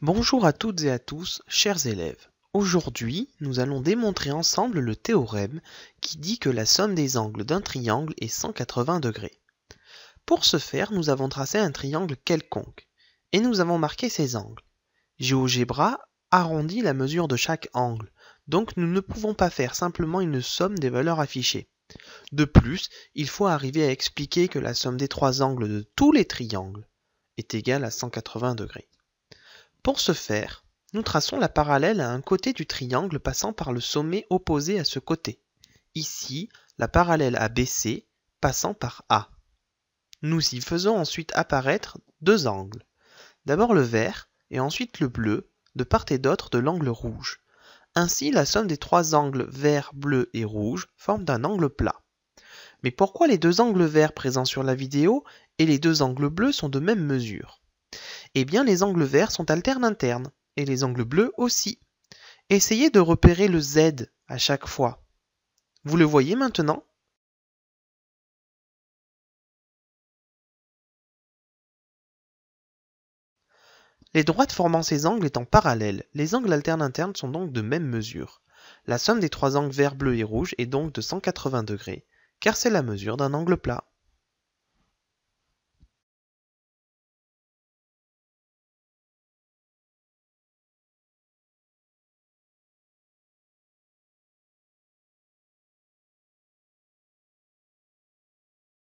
Bonjour à toutes et à tous, chers élèves. Aujourd'hui, nous allons démontrer ensemble le théorème qui dit que la somme des angles d'un triangle est 180 degrés. Pour ce faire, nous avons tracé un triangle quelconque et nous avons marqué ses angles. GeoGebra arrondit la mesure de chaque angle, donc nous ne pouvons pas faire simplement une somme des valeurs affichées. De plus, il faut arriver à expliquer que la somme des trois angles de tous les triangles est égale à 180 degrés. Pour ce faire, nous traçons la parallèle à un côté du triangle passant par le sommet opposé à ce côté. Ici, la parallèle à BC passant par A. Nous y faisons ensuite apparaître deux angles. D'abord le vert et ensuite le bleu, de part et d'autre de l'angle rouge. Ainsi, la somme des trois angles vert, bleu et rouge forme un angle plat. Mais pourquoi les deux angles verts présents sur la vidéo et les deux angles bleus sont de même mesure eh bien les angles verts sont alternes internes, et les angles bleus aussi. Essayez de repérer le Z à chaque fois. Vous le voyez maintenant Les droites formant ces angles étant parallèles, les angles alternes internes sont donc de même mesure. La somme des trois angles verts, bleus et rouges est donc de 180 degrés, car c'est la mesure d'un angle plat.